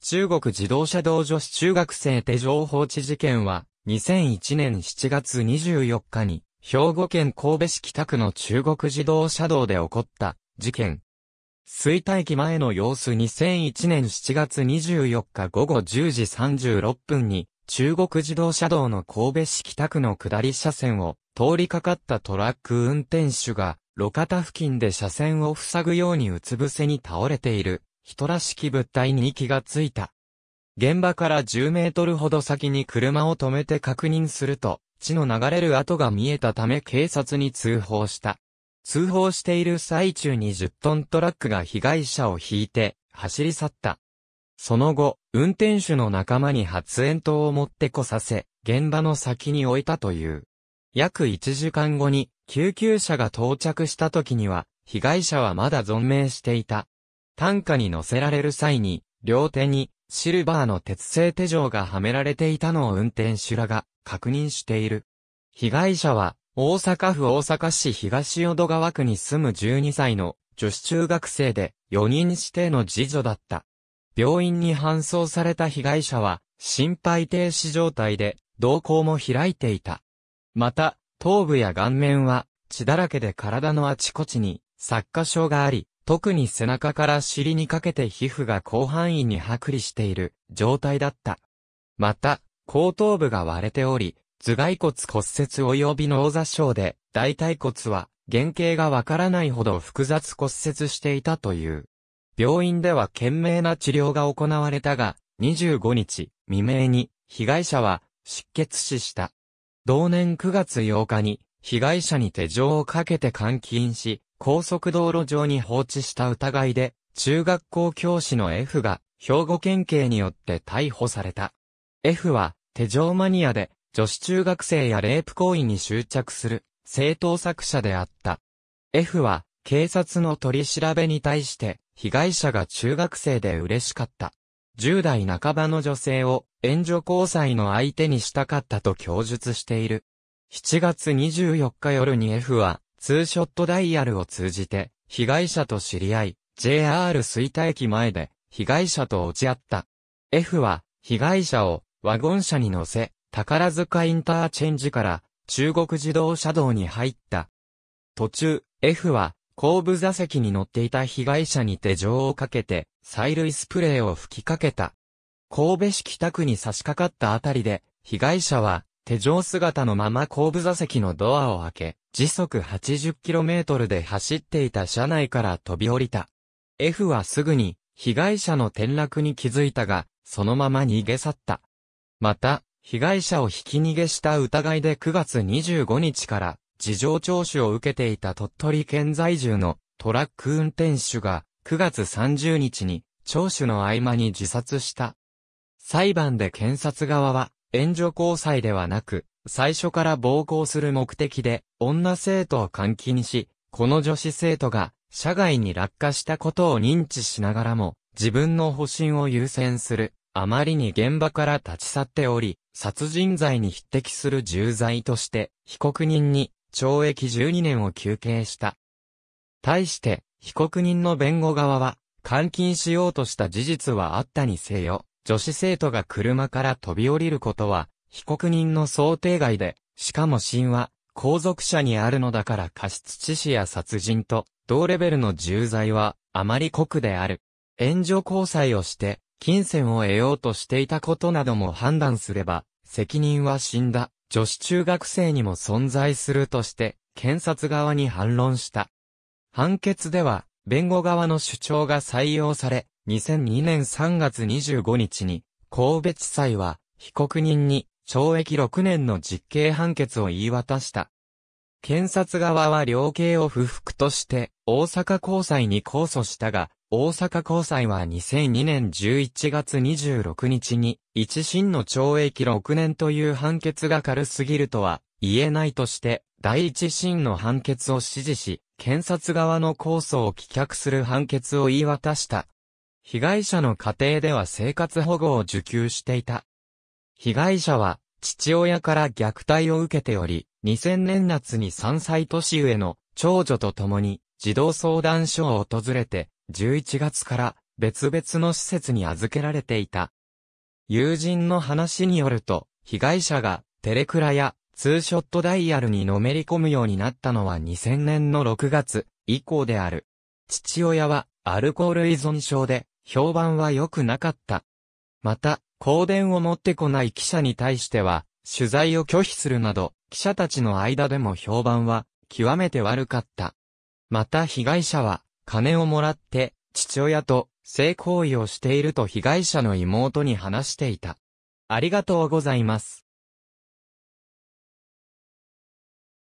中国自動車道女子中学生手情報知事件は、2001年7月24日に、兵庫県神戸市北区の中国自動車道で起こった事件。水体機前の様子2001年7月24日午後10時36分に、中国自動車道の神戸市北区の下り車線を通りかかったトラック運転手が、路肩付近で車線を塞ぐようにうつ伏せに倒れている人らしき物体に気がついた。現場から10メートルほど先に車を止めて確認すると、血の流れる跡が見えたため警察に通報した。通報している最中に10トントラックが被害者を引いて走り去った。その後、運転手の仲間に発煙筒を持ってこさせ、現場の先に置いたという。約1時間後に救急車が到着した時には、被害者はまだ存命していた。担架に乗せられる際に、両手にシルバーの鉄製手錠がはめられていたのを運転手らが確認している。被害者は、大阪府大阪市東淀川区に住む12歳の女子中学生で4人指定の次女だった。病院に搬送された被害者は心肺停止状態で瞳孔も開いていた。また、頭部や顔面は血だらけで体のあちこちに作家症があり、特に背中から尻にかけて皮膚が広範囲に剥離している状態だった。また、後頭部が割れており、頭蓋骨骨折及び脳挫傷で、大腿骨は原型がわからないほど複雑骨折していたという。病院では懸命な治療が行われたが、25日未明に被害者は失血死した。同年9月8日に被害者に手錠をかけて監禁し、高速道路上に放置した疑いで、中学校教師の F が、兵庫県警によって逮捕された。F は、手錠マニアで、女子中学生やレイプ行為に執着する、正当作者であった。F は、警察の取り調べに対して、被害者が中学生で嬉しかった。10代半ばの女性を援助交際の相手にしたかったと供述している。7月24日夜に F はツーショットダイヤルを通じて、被害者と知り合い、JR 水田駅前で、被害者と落ち合った。F は、被害者を、ワゴン車に乗せ、宝塚インターチェンジから、中国自動車道に入った。途中、F は、後部座席に乗っていた被害者に手錠をかけて、催涙スプレーを吹きかけた。神戸市北区に差し掛かったあたりで、被害者は、手錠姿のまま後部座席のドアを開け、時速 80km で走っていた車内から飛び降りた。F はすぐに被害者の転落に気づいたが、そのまま逃げ去った。また、被害者をひき逃げした疑いで9月25日から事情聴取を受けていた鳥取県在住のトラック運転手が9月30日に聴取の合間に自殺した。裁判で検察側は援助交際ではなく最初から暴行する目的で、女生徒を監禁し、この女子生徒が、社外に落下したことを認知しながらも、自分の保身を優先する、あまりに現場から立ち去っており、殺人罪に匹敵する重罪として、被告人に懲役12年を求刑した。対して、被告人の弁護側は、監禁しようとした事実はあったにせよ、女子生徒が車から飛び降りることは、被告人の想定外で、しかも死因は、後続者にあるのだから過失致死や殺人と、同レベルの重罪は、あまり酷である。援助交際をして、金銭を得ようとしていたことなども判断すれば、責任は死んだ、女子中学生にも存在するとして、検察側に反論した。判決では、弁護側の主張が採用され、2002年3月25日に、神戸地裁は、被告人に、懲役6年の実刑判決を言い渡した。検察側は量刑を不服として、大阪高裁に控訴したが、大阪高裁は2002年11月26日に、一審の懲役6年という判決が軽すぎるとは言えないとして、第一審の判決を支持し、検察側の控訴を棄却する判決を言い渡した。被害者の家庭では生活保護を受給していた。被害者は父親から虐待を受けており、2000年夏に3歳年上の長女と共に児童相談所を訪れて、11月から別々の施設に預けられていた。友人の話によると、被害者がテレクラやツーショットダイヤルにのめり込むようになったのは2000年の6月以降である。父親はアルコール依存症で評判は良くなかった。また、香典を持ってこない記者に対しては、取材を拒否するなど、記者たちの間でも評判は、極めて悪かった。また被害者は、金をもらって、父親と、性行為をしていると被害者の妹に話していた。ありがとうございます。